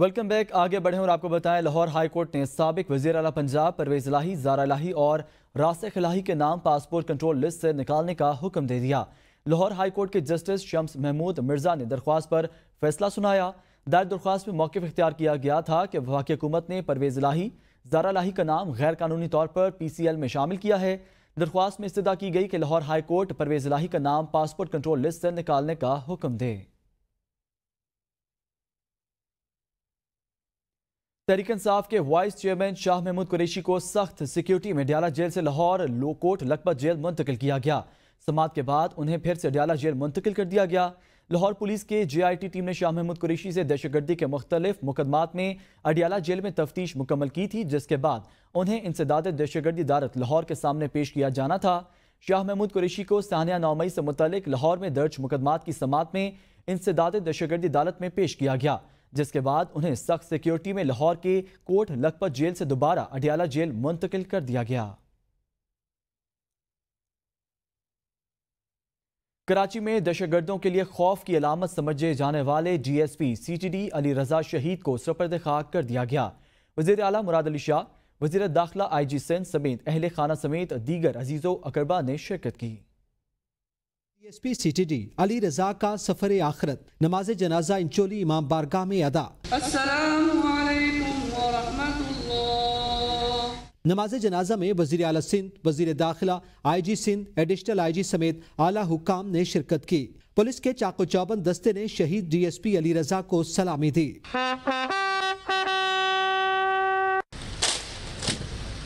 welcome back आगे बढ़े और आपको बताएं लाहौर हाई कोर्ट ने सबक वजीर अला पंजाब परवेज लाही जारा लाही और रासिक लाही के नाम पासपोर्ट कंट्रोल लिस्ट से निकालने का हुक्म दे दिया लाहौर हाई कोर्ट के जस्टिस शम्स महमूद मिर्जा ने दरख्वास्त पर फैसला सुनाया दायर दरख्वास्त में मौके इख्तियार किया गया था कि वफाक हुकूमत ने परवेज लाही जारा लाही का नाम गैर कानूनी तौर पर पी सी एल में शामिल किया है दरख्वास्त में इस्तः की गई कि लाहौर हाई कोर्ट परवेज लाही का नाम पासपोर्ट कंट्रोल लिस्ट से निकालने का हुक्म दे तहरीक इंसाफ के वाइस चेयरमैन शाह महमूद कुरेशी को सख्त सिक्योरिटी में डियाला जेल से लाहौर लोकोट लखपत जेल मुंतकिल किया गया समात के बाद उन्हें फिर से डियाला जेल मुंतकिल कर दिया गया लाहौर पुलिस के जे आई टी टीम ने शाह महमूद कुरेशी से दहशतगर्दी के मुख्तलिफ मुकदमात में अडियाला जेल में तफ्तीश मुकम्मल की थी जिसके बाद उन्हें इंसदाद दहशतगर्दी दारत लाहौर के सामने पेश किया जाना था शाह महमूद कुरेशी को सानिया नौमई से मुतल लाहौर में दर्ज मुकदमात की समात में इंसदाद दहशतगर्दी अदालत में पेश किया गया जिसके बाद उन्हें सख्त सिक्योरिटी में लाहौर के कोट लखपत जेल से दोबारा अडियाला जेल मुंतकिल कर दिया गया कराची में दहशतगर्दों के लिए खौफ की अलामत समझे जाने वाले डीएसपी सीटीडी अली रजा शहीद को सपर्द खाक कर दिया गया वजीर अला मुराद अली शाह वजीर दाखिला आई जी सिंध समेत अहल खाना समेत दीगर अजीजो अकरबा ने शिरकत की एसपी सीटीडी अली रजा का सफर आखरत नमाज जनाजा इंचोली इमाम बारगाह में अदा नमाज जनाजा में वजीर अल सिंध वजीर दाखिला आई जी सिंध एडिशनल आई जी समेत आला हुकाम ने शिरकत की पुलिस के चाको चौबंद दस्ते ने शहीद D S P Ali Raza को सलामी दी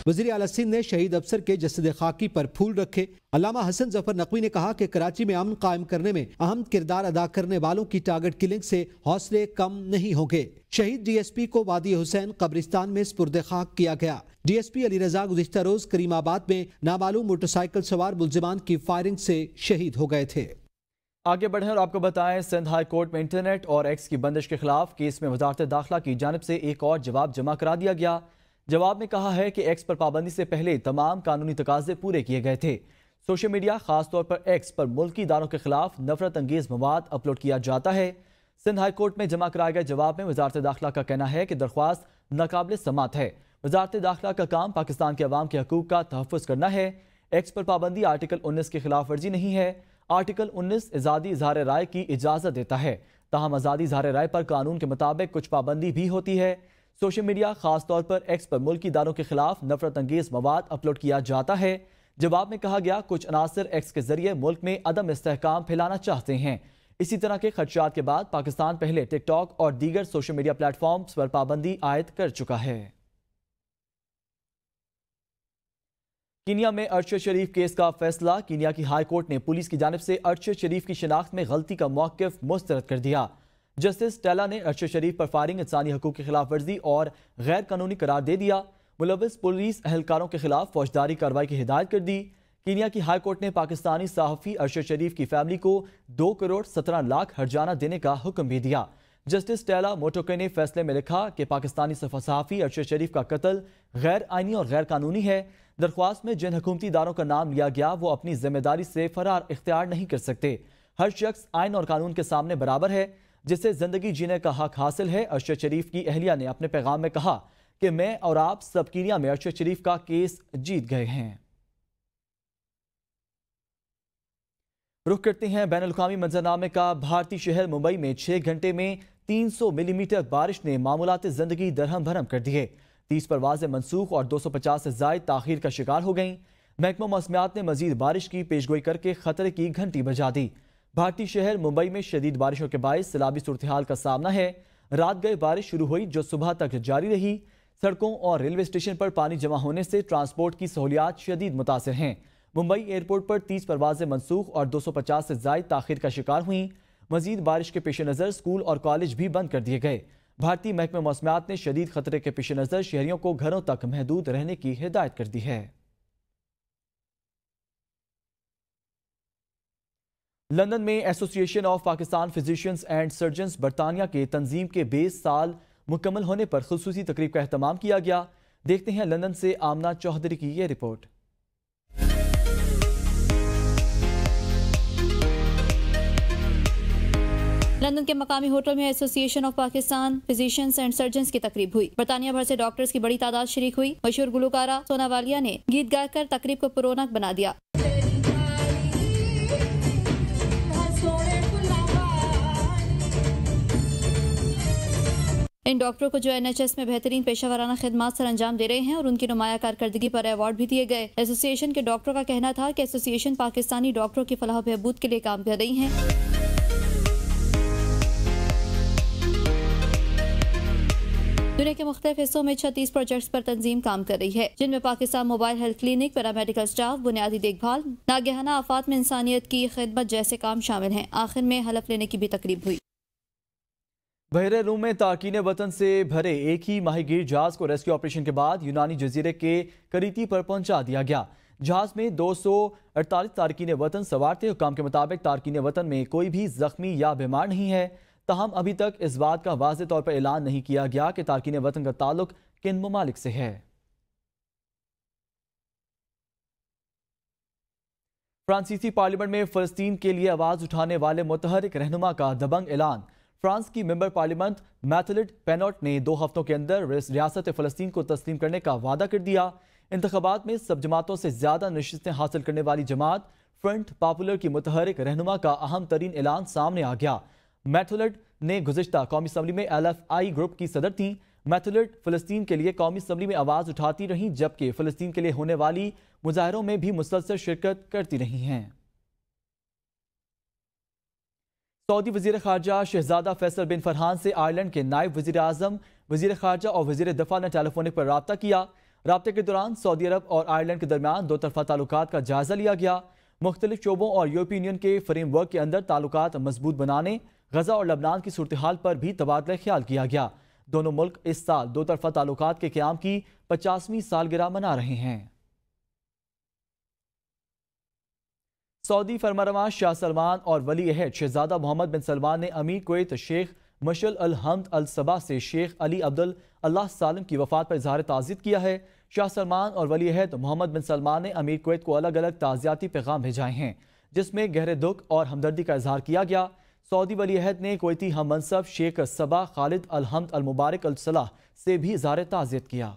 वजीर अला सिंह ने शहीद अफसर के जसद खाकी पर फूल रखे अलामा हसन जफर नकवी ने कहा कि कराची में अमन कायम करने में अहम किरदार अदा करने वालों की टारगेट किलिंग से हौसले कम नहीं होंगे शहीद डीएसपी को वादी हुसैन कब्रिस्तान में स्पुरद खाक किया गया डीएसपी अली रजा गुजशतर रोज करीमाबाद में नाबालू मोटरसाइकिल सवार मुलजमान की फायरिंग से शहीद हो गए थे आगे बढ़ें और आपको बताएं सिंध हाई कोर्ट में इंटरनेट और एक्स की बंदिश के खिलाफ केस में वजारत दाखिला की जानब से एक और जवाब जमा करा दिया गया जवाब में कहा है कि एक्स पर पाबंदी से पहले तमाम कानूनी तकाजे पूरे किए गए थे सोशल मीडिया खासतौर पर एक्स पर मुल्की इदारों के खिलाफ नफरत अंगेज मवाद अपलोड किया जाता है सिंध हाई कोर्ट में जमा कराए गए जवाब में वजारत दाखिला का कहना है कि दरख्वास्त नाकबिल समात है वजारत दाखिला का काम पाकिस्तान के अवाम के हकूक का तहफ़ करना है एक्स पर पाबंदी आर्टिकल उन्नीस की खिलाफ वर्जी नहीं है आर्टिकल उन्नीस आज़ादी इजहार राय की इजाज़त देता है ताहम आज़ादी इजहार राय पर कानून के मुताबिक कुछ पाबंदी भी होती है सोशल मीडिया खासतौर पर एक्स पर मुल्क दारों के खिलाफ नफरत अंगेज मवाद अपलोड किया जाता है जवाब में कहा गया कुछ अनासर एक्स के जरिए मुल्क में अदम इसकाम फैलाना चाहते हैं इसी तरह के खदशात के बाद पाकिस्तान पहले टिकटॉक और दीगर सोशल मीडिया प्लेटफॉर्म्स पर पाबंदी आयद कर चुका है कीनिया में अरशद शरीफ केस का फैसला कीनिया की हाई कोर्ट ने पुलिस की जानब से अरशद शरीफ की शनाख्त में गलती का मौकफ मुस्तरद कर दिया जस्टिस टैला ने अरशद शरीफ पर फायरिंग इंसानी हकूक की खिलाफ वर्जी और गैर कानूनी करार दे दिया मुलविस पुलिस अहलकारों के खिलाफ फौजदारी कार्रवाई की हिदायत कर दी कीनिया की हाई कोर्ट ने पाकिस्तानी सहाफ़ी अरशद शरीफ की फैमिली को दो करोड़ सत्रह लाख हरजाना देने का हुक्म भी दिया जस्टिस टैला मोटोके ने फैसले में लिखा कि पाकिस्तानी सहाफ़ी अरशद शरीफ का कत्ल गैर आइनी और गैर कानूनी है दरख्वास्त में जिन हकूमती दारों का नाम लिया गया वो अपनी जिम्मेदारी से फरार इख्तियार नहीं कर सकते हर शख्स आइन और कानून के सामने बराबर है जिसे जिंदगी जीने का हक हासिल है अरशद शरीफ की अहलिया ने अपने पैगाम में कहा कि मैं और आप सबकीरिया में अरशद शरीफ का केस जीत गए हैं रुख करते हैं बैन अवी मंजरनामे का भारतीय शहर मुंबई में छह घंटे में 300 मिलीमीटर बारिश ने मामूलत ज़िंदगी दरहम भरम कर दिए तीस परवाजें मनसूख और 250 से जायद ताखिर का शिकार हो गईं महकमा मौसमियात ने मजीद बारिश की पेशगोई करके खतरे की घंटी बजा दी भारतीय शहर मुंबई में शदीद बारिशों के बायस सैलाबी सूरतहाल का सामना है रात गए बारिश शुरू हुई जो सुबह तक जारी रही सड़कों और रेलवे स्टेशन पर पानी जमा होने से ट्रांसपोर्ट की सहूलियात शदीद मुतासर हैं मुंबई एयरपोर्ट पर तीस परवाजें मनसूख और 250 से जायद ताखिर का शिकार हुई मजीद बारिश के पेश नज़र स्कूल और कॉलेज भी बंद कर दिए गए भारतीय महकमे मौसमियात ने शदीद खतरे के पेश नज़र शहरियों को घरों तक महदूद रहने की हिदायत कर दी है लंदन में association of Pakistan physicians and surgeon बरतानिया के तंजीम के बेस साल मुकम्मल होने पर खसूसी तकरीब का अहतमाम किया गया देखते हैं लंदन से आमना चौधरी की यह रिपोर्ट लंदन के मकामी होटल में association of Pakistan physicians and surgeon की तकरीब हुई बरतानिया भर से डॉक्टर्स की बड़ी तादाद शरीक हुई मशहूर गुलकारा सोनावालिया ने गीत गाकर तकरीब को पुरोनक बना दिया इन डॉक्टरों को जो एन एच एस में बेहतरीन पेशा वराना खदमात सर अंजाम दे रहे हैं और उनकी नुमाया कारकर्दगी पर अवार्ड भी दिए गए एसोसिएशन के डॉक्टरों का कहना था कि एसोसिएशन पाकिस्तानी डॉक्टरों की फलाह बहबूद के लिए काम कर रही है दुनिया के मुख्त हिस्सों में छत्तीस प्रोजेक्ट्स पर तंजीम काम कर रही है जिनमें Pakistan mobile health clinic paramedical staff बुनियादी देखभाल नागहाना आफात में इंसानियत की खिदमत जैसे काम शामिल हैं आखिर में हलफ लेने की भी तकरीब हुई बहरे रूम में तारकिन वतन से भरे एक ही माहिगीर जहाज को रेस्क्यू ऑपरेशन के बाद यूनानी जजीरे के करीती पर पहुंचा दिया गया जहाज में 248 तारकिन वतन सवार थे हुकाम के मुताबिक तारकिन वतन में कोई भी जख्मी या बीमार नहीं है तहम अभी तक इस बात का वाज तौर पर ऐलान नहीं किया गया कि तारकिन वतन का ताल्लुक किन ममालिक से है फ्रांसीसी पार्लियामेंट में फलस्तीन के लिए आवाज़ उठाने वाले मुतहरिक रहनुमा का दबंग ऐलान फ्रांस की मेंबर पार्लियामेंट मैथलिट पेनोट ने दो हफ्तों के अंदर रियासत फलस्तीन को तस्लीम करने का वादा कर दिया इंतबात में सब जमातों से ज़्यादा नशस्तें हासिल करने वाली जमात फ्रंट पॉपुलर की मुतहरिक रहनुमा का अहम तरीन ऐलान सामने आ गया मैथोलेट ने गुजशत कौमी असम्बली में एल एफ आई ग्रुप की सदर थी मैथोलेट फलस्तीन के लिए कौमी असम्बली में आवाज़ उठाती रहीं जबकि फ़लस्तीन के लिए होने वाली मुजाहरों में भी मुसलसल शिरकत करती रही हैं सऊदी वजीर खारजा शहजादा फैसल बिन फरहान से आयरलैंड के नायब वजी अजम वजीर खारजा और वजीर दफा ने टेलीफोनिक पर रबता किया रबते के दौरान सऊदी अरब और आयरलैंड के दरमियान दो तरफा ताल्लुक का जायजा लिया गया मुख्तलिफ शोबों और यूरोपियन यून के फ्रेम वर्क के अंदर ताल्लुक मजबूत बनाने गजा और लबनान की सूरत हाल पर भी तबादला ख्याल किया गया दोनों मुल्क इस साल दो तरफा ताल्लुक के क्याम की पचासवीं सालगिरह मना रहे हैं सऊदी फरमरवा शाह सलमान और वली अहद शहजादा मोहम्मद बिन सलमान ने अमीर कोत शेख मशल अल हमद अल सबा से शेख अली अब्दुल अल्लाह सालम की वफात पर इजहार ताज़िद किया है शाह सलमान और वली अहद तो मोहम्मद बिन सलमान ने अमीर कोत को अलग अलग ताज़ियाती पैगाम भेजाए हैं जिसमें गहरे दुख और हमदर्दी का इजहार किया गया सऊदी वली अहद ने कोती हम मनसब शेख सबा खालिद अलहमद अलमुबारक अलसलाह से भी इजहार ताज़ियत किया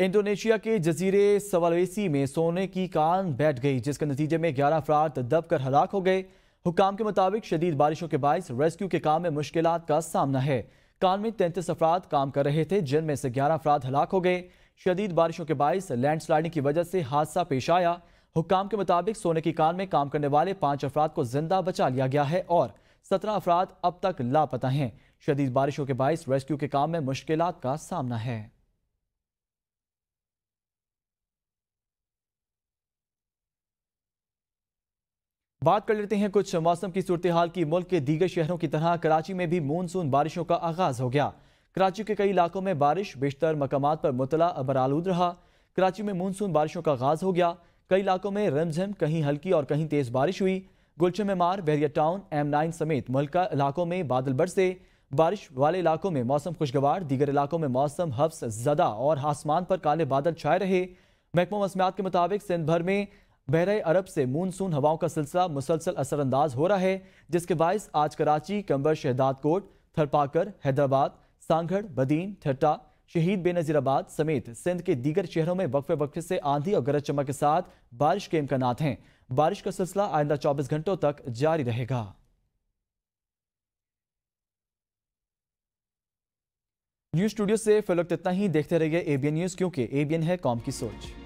इंडोनेशिया के जजीरे सवालवेसी में सोने की कान बैठ गई जिसके नतीजे में 11 अफराद दबकर हलाक हो गए हुकाम के मुताबिक शदीद बारिशों के बायस रेस्क्यू के काम में मुश्किल का सामना है कान में तैंतीस अफराद काम कर रहे थे जिनमें से ग्यारह अफराद हलाक हो गए शदीद बारिशों के बायस स्लाइडिंग की वजह से हादसा पेश आया हुकाम के मुताबिक सोने की कान में काम करने वाले पांच अफराद को जिंदा बचा लिया गया है और सत्रह अफराद अब तक लापता हैं शदीद बारिशों के बायस रेस्क्यू के काम में मुश्किल का सामना है बात कर लेते हैं कुछ मौसम की सूरत हाल की मुल्क के दीगर शहरों की तरह कराची में भी मानसून बारिशों का आगाज हो गया कराची के कई इलाकों में बारिश बेशतर मकाम पर मुतला अबर आलूद रहा कराची में मानसून बारिशों का आगाज हो गया कई इलाकों में रमझम कहीं हल्की और कहीं तेज बारिश हुई गुलशन मार बैरिया टाउन एम नाइन समेत मुल्क इलाकों में बादल बरसे बारिश वाले इलाकों में मौसम खुशगवार दीगर इलाकों में मौसम हफ्स जदा और आसमान पर काले बादल छाए रहे महकमा मसमियात के मुताबिक सिंध भर में बहर अरब से मानसून हवाओं का सिलसिला मुसलसल असरअंदाज हो रहा है जिसके बायस आज कराची कंबर शहदाद कोट थरपाकर हैदराबाद सांगढ़ बदीन ठट्टा शहीद बेनजीराबाद समेत सिंध के दीगर शहरों में वक्फे वक्फे से आंधी और गरज चमक के साथ बारिश के इम्कान हैं बारिश का सिलसिला आइंदा चौबीस घंटों तक जारी रहेगा न्यूज स्टूडियो से फिलहाल तो इतना ही देखते रहिए एबीएन न्यूज क्योंकि एबीएन है कॉम की सोच